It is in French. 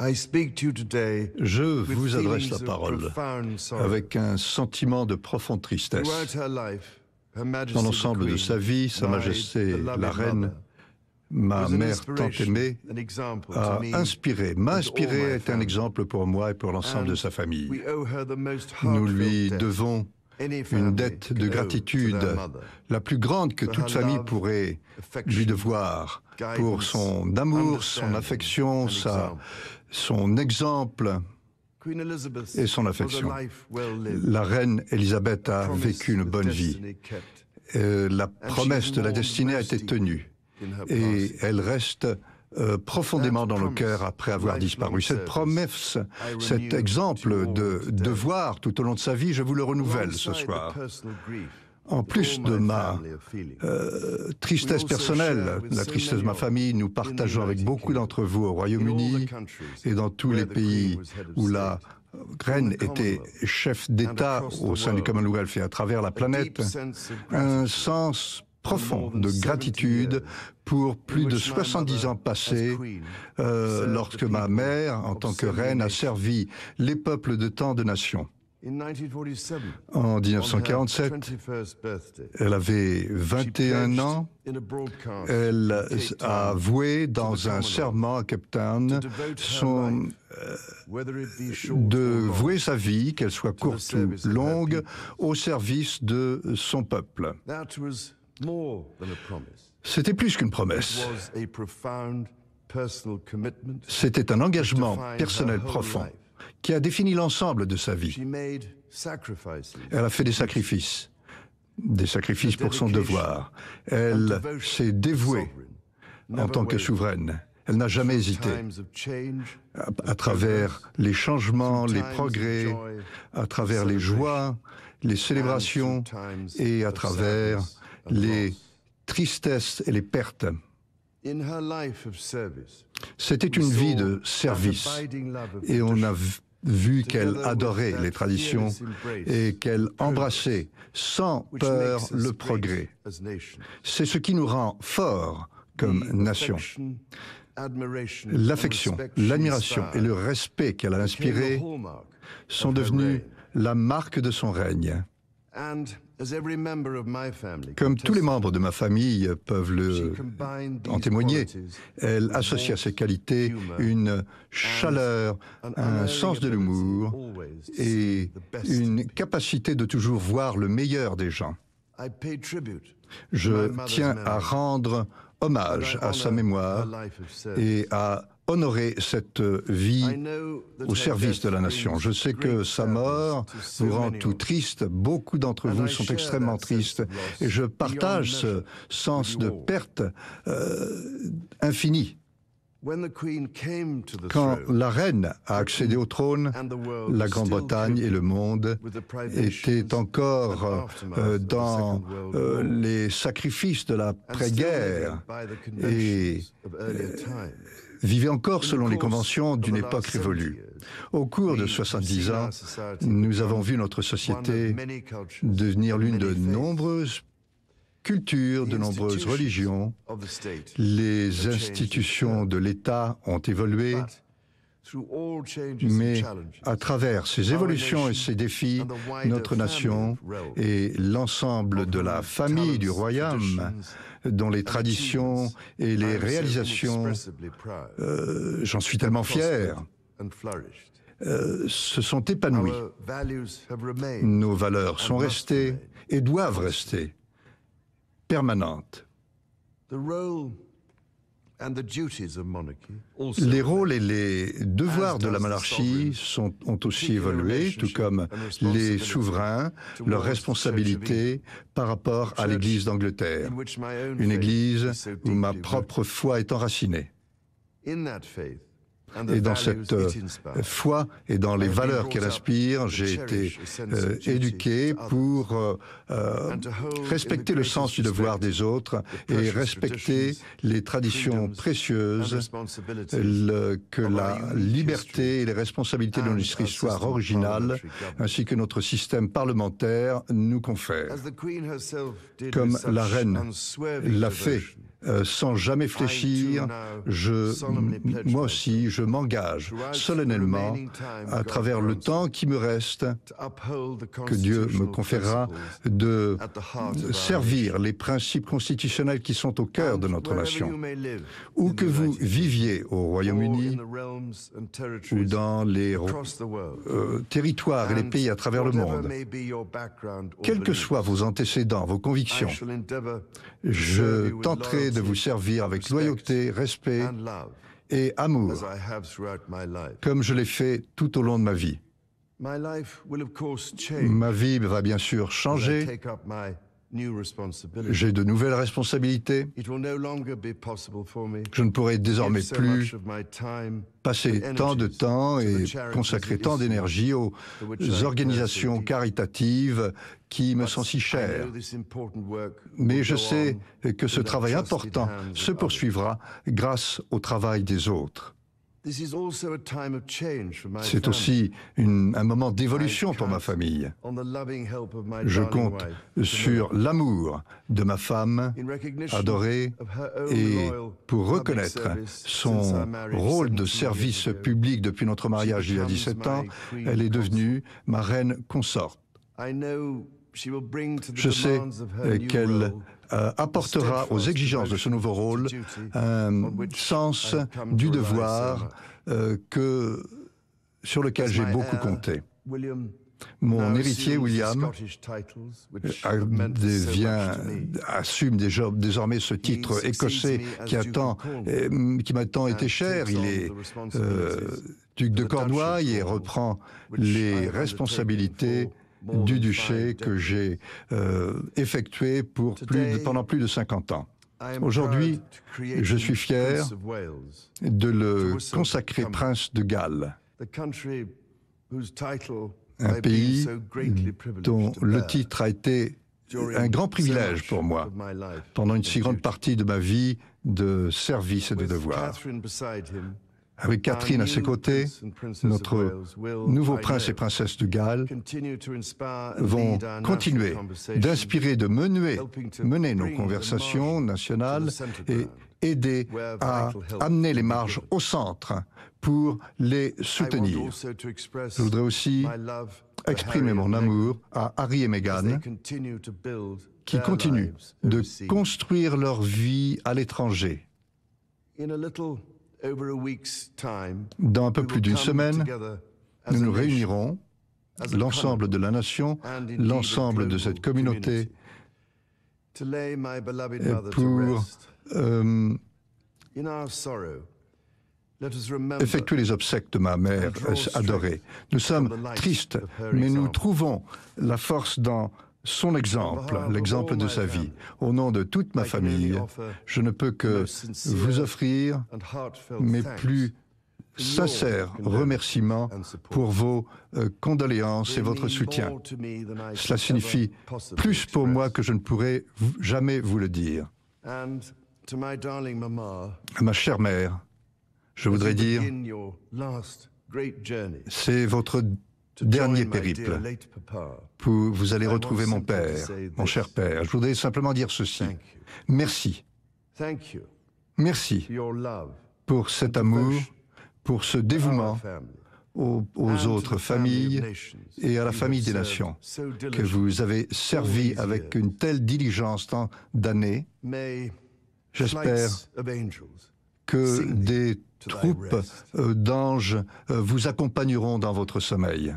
Je vous adresse la parole avec un sentiment de profonde tristesse. Dans l'ensemble de sa vie, Sa Majesté la Reine, ma mère tant aimée, a inspiré, m'a inspiré, est un exemple pour moi et pour l'ensemble de sa famille. Nous lui devons une dette de gratitude, la plus grande que toute famille pourrait lui devoir, pour son amour, son affection, sa, son exemple et son affection. La reine Elisabeth a vécu une bonne vie. la promesse de la destinée a été tenue et elle reste euh, profondément dans le cœur après avoir disparu. Cette promesse, cet exemple de devoir tout au long de sa vie, je vous le renouvelle ce soir en plus de ma euh, tristesse personnelle, la tristesse de ma famille, nous partageons avec beaucoup d'entre vous au Royaume-Uni et dans tous les pays où la reine était chef d'État au sein du Commonwealth et à travers la planète, un sens profond de gratitude pour plus de 70 ans passés, euh, lorsque ma mère, en tant que reine, a servi les peuples de tant de nations. En 1947, elle avait 21 ans. Elle a voué dans un serment à Cape Town son, euh, de vouer sa vie, qu'elle soit courte ou longue, au service de son peuple. C'était plus qu'une promesse. C'était un engagement personnel profond qui a défini l'ensemble de sa vie. Elle a fait des sacrifices, des sacrifices pour son devoir. Elle s'est dévouée en tant que souveraine. Elle n'a jamais hésité. À, à, travers les changements, les progrès, à travers les joies, les célébrations et à travers les tristesses et les pertes. C'était une vie de service et on a vu qu'elle adorait les traditions et qu'elle embrassait sans peur le progrès. C'est ce qui nous rend forts comme nation. L'affection, l'admiration et le respect qu'elle a inspiré sont devenus la marque de son règne. Comme tous les membres de ma famille peuvent le en témoigner, elle associe à ses qualités une chaleur, un sens de l'humour et une capacité de toujours voir le meilleur des gens. Je tiens à rendre hommage à sa mémoire et à honorer cette vie au service de la nation. Je sais que sa mort vous rend tout triste. Beaucoup d'entre vous sont extrêmement tristes. Et je partage ce sens de perte euh, infini. Quand la reine a accédé au trône, la Grande-Bretagne et le monde étaient encore euh, dans euh, les sacrifices de l'après-guerre et vivait encore selon les conventions d'une époque révolue. Euh, Au cours de 70 ans, nous avons vu notre société devenir l'une de nombreuses cultures, de nombreuses religions. Les institutions de l'État ont évolué, mais à travers ces évolutions et ces défis, notre nation et l'ensemble de la famille du royaume, dont les traditions et les réalisations, euh, j'en suis tellement fier, euh, se sont épanouies. Nos valeurs sont restées et doivent rester permanentes. Les rôles et les devoirs de la monarchie ont aussi évolué, tout comme les souverains, leurs responsabilités par rapport à l'Église d'Angleterre, une Église où ma propre foi est enracinée. Et dans cette euh, foi et dans les valeurs qu'elle inspire, j'ai été euh, éduqué pour euh, respecter le sens du devoir des autres et respecter les traditions précieuses, que la liberté et les responsabilités de notre histoire originale, ainsi que notre système parlementaire, nous confèrent. Comme la reine l'a fait euh, sans jamais fléchir, uh, moi aussi, je m'engage solennellement à travers le temps qui me reste, que Dieu me conférera, de servir les principes constitutionnels qui sont au cœur de notre nation. Où que vous viviez au Royaume-Uni ou dans les euh, territoires et les pays à travers le monde, quels que soient vos antécédents, vos convictions, je tenterai de vous servir avec loyauté, respect et amour, comme je l'ai fait tout au long de ma vie. Ma vie va bien sûr changer j'ai de nouvelles responsabilités. Je ne pourrai désormais plus passer tant de temps et consacrer tant d'énergie aux organisations caritatives qui me sont si chères. Mais je sais que ce travail important se poursuivra grâce au travail des autres. C'est aussi un moment d'évolution pour ma famille. Je compte sur l'amour de ma femme adorée et pour reconnaître son rôle de service public depuis notre mariage il y a 17 ans, elle est devenue ma reine consorte. Je sais qu'elle euh, apportera aux exigences de ce nouveau rôle un euh, sens du devoir uh, euh, que, sur lequel j'ai beaucoup compté. Mon héritier William devient, assume désormais ce titre écossais qui qui m'a tant été cher. Il est duc de Cornouailles et reprend les responsabilités du duché que j'ai euh, effectué pendant plus de 50 ans. Aujourd'hui, je suis fier de le consacrer prince de Galles, un pays dont le titre a été un grand privilège pour moi pendant une si grande partie de ma vie de service et de devoir. Avec Catherine à ses côtés, notre nouveau prince et princesse de Galles vont continuer d'inspirer, de menuer, mener nos conversations nationales et aider à amener les marges au centre pour les soutenir. Je voudrais aussi exprimer mon amour à Harry et Meghan qui continuent de construire leur vie à l'étranger. Dans un peu plus d'une semaine, nous nous réunirons, l'ensemble de la nation, l'ensemble de cette communauté, pour euh, effectuer les obsèques de ma mère euh, adorée. Nous sommes tristes, mais nous trouvons la force dans son exemple, oh, l'exemple de oh, sa vie. Au nom de toute ma famille, je ne peux que vous offrir mes plus sincères remerciements pour vos euh, condoléances et votre soutien. Cela signifie plus pour moi que je ne pourrais jamais vous le dire. ma chère mère, je voudrais dire, c'est votre dernier périple. Vous allez retrouver mon père, mon cher père. Je voudrais simplement dire ceci. Merci. Merci pour cet amour, pour ce dévouement aux, autres familles et à la famille des nations que vous avez servi avec une telle diligence tant d'années. J'espère que des troupes euh, d'anges euh, vous accompagneront dans votre sommeil.